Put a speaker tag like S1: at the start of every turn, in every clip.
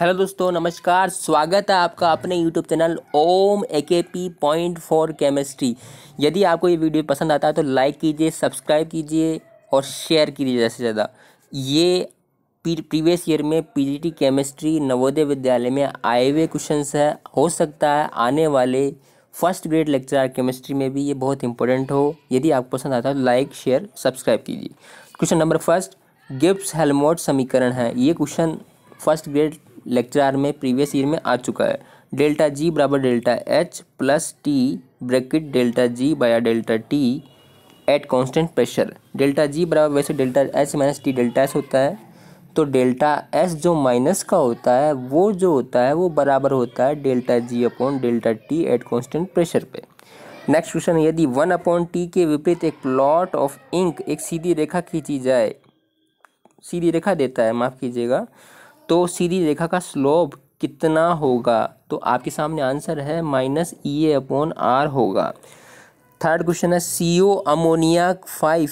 S1: hello दोस्तों नमस्कार स्वागत है आपका अपने यूट्यूब चैनल ओम ए के पी पॉइंट फोर केमिस्ट्री यदि आपको ये वीडियो पसंद आता है तो लाइक कीजिए सब्सक्राइब कीजिए और शेयर कीजिए ज़्यादा से ज़्यादा ये प्रीवियस ईयर में पीजीटी केमिस्ट्री नवोदय विद्यालय में आए हुए क्वेश्चन है हो सकता है आने वाले फर्स्ट ग्रेड लेक्चर केमिस्ट्री में भी ये बहुत इंपॉर्टेंट हो यदि आपको पसंद आता है तो लाइक शेयर सब्सक्राइब कीजिए question number first Gibbs Helmholtz समीकरण है ये question first grade lecturer में प्रीवियस ईयर में आ चुका है डेल्टा जी बराबर delta H plus T bracket delta G by delta T at constant pressure delta G बराबर वैसे delta H minus T delta S होता है तो डेल्टा एस जो माइनस का होता है वो जो होता है वो बराबर होता है delta G upon delta T at constant pressure पर नेक्स्ट क्वेश्चन यदि वन अपॉन टी के विपरीत एक प्लॉट ऑफ इंक एक सीधी रेखा खींची जाए सीधी रेखा देता है माफ़ कीजिएगा तो सीधी रेखा का स्लोप कितना होगा तो आपके सामने आंसर है minus E e A upon R होगा थर्ड क्वेश्चन है C O ammonia five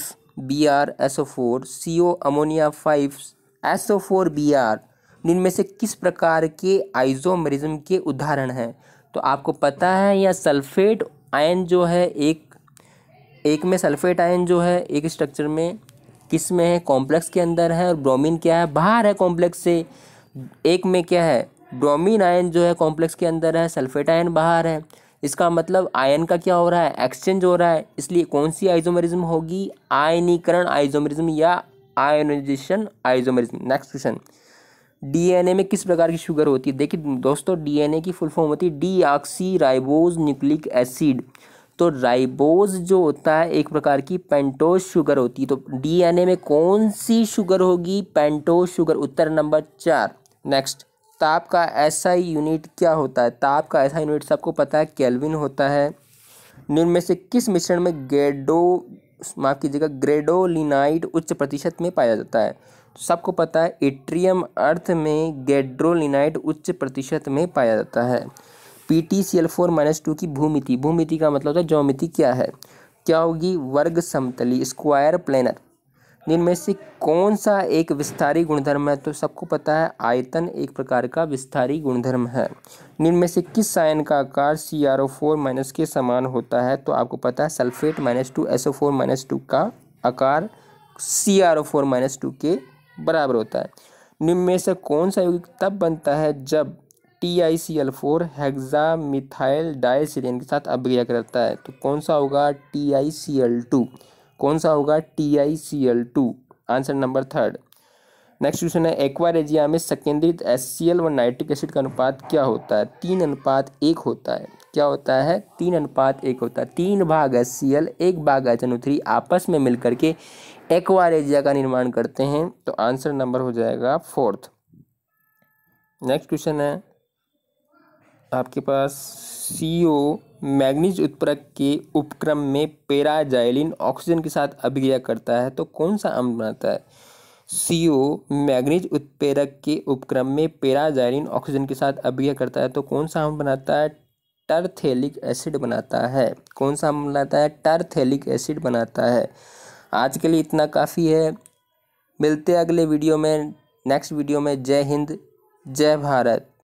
S1: B R S O four C O ammonia five S O four B R इनमें से किस प्रकार के आइजोमरिज्म के उदाहरण हैं तो आपको पता है या सल्फेट आयन जो है एक एक में सल्फेट आयन जो है एक स्ट्रक्चर में किस में है कॉम्प्लेक्स के अंदर है और ब्रोमीन क्या है बाहर है कॉम्प्लेक्स से एक में क्या है ब्रोमीन आयन जो है कॉम्प्लेक्स के अंदर है सल्फेट आयन बाहर है इसका मतलब आयन का क्या हो रहा है एक्सचेंज हो रहा है इसलिए कौन सी आइजोमरिज्म होगी आयनीकरण आइजोमरिज्म या ionization isomerism next question DNA में किस प्रकार की शुगर होती है देखिए दोस्तों डीएनए की फुल फॉर्म होती है deoxyribose nucleic acid तो राइबोज जो होता है एक प्रकार की पेंटोज शुगर होती है तो डीएनए में कौन सी शुगर होगी पेंटोज शुगर उत्तर नंबर चार नेक्स्ट ताप का ऐसा यूनिट क्या होता है ताप का ऐसा यूनिट सबको पता है कैलविन होता है निम्न में से किस मिश्रण में गेडो माफ़ कीजिएगा ग्रेडोलिनाइड उच्च प्रतिशत में पाया जाता है तो सबको पता है इट्रियम अर्थ में गेड्रोलिनाइट उच्च प्रतिशत में पाया जाता है P T C L four minus two की भूमिति भूमिति का मतलब होता है ज्योमिति क्या है क्या होगी वर्ग समतली स्क्वायर प्लेनर जिनमें से कौन सा एक विस्तारी गुणधर्म है तो सबको पता है आयतन एक प्रकार का विस्तारी गुणधर्म है जिनमें से किस आयन का आकार C R O four minus के समान होता है तो आपको पता है sulphate minus two S O four minus two का आकार C R O four minus two के बराबर होता है निम्न में से कौन सा यौगिक तब बनता है जब T I C L four hexa methyl disilane के साथ अभिक्रिया करता है तो कौन सा होगा T I C L two कौन सा होगा T I C L two answer number third next question है एक्वारेजिया में संकेंद्रित एस सी एल व नाइट्रिक एसिड का अनुपात क्या होता है तीन अनुपात एक होता है क्या होता है तीन अनुपात एक होता है तीन भाग एस सी एल एक भाग एच एन थ्री आपस में मिलकर के एक्वारेजिया का निर्माण करते हैं तो आंसर नंबर हो जाएगा फोर्थ नेक्स्ट क्वेश्चन है आपके पास सी ओ मैग्नीज उत्प्रक के उपक्रम में पेराजाइलिन ऑक्सीजन के साथ अभिक्रिया करता है तो कौन सा अम्ल बनाता है सी ओ मैग्नीज उत्प्रेरक के उपक्रम में पेराजाइलिन ऑक्सीजन के साथ अभिक्रिया करता है तो कौन सा अम्ल बनाता है टर्थेलिक एसिड बनाता है कौन सा अम्ल बनाता है टरथेलिक एसिड बनाता है आज के लिए इतना काफ़ी है मिलते हैं अगले वीडियो में नेक्स्ट वीडियो में जय हिंद जय भारत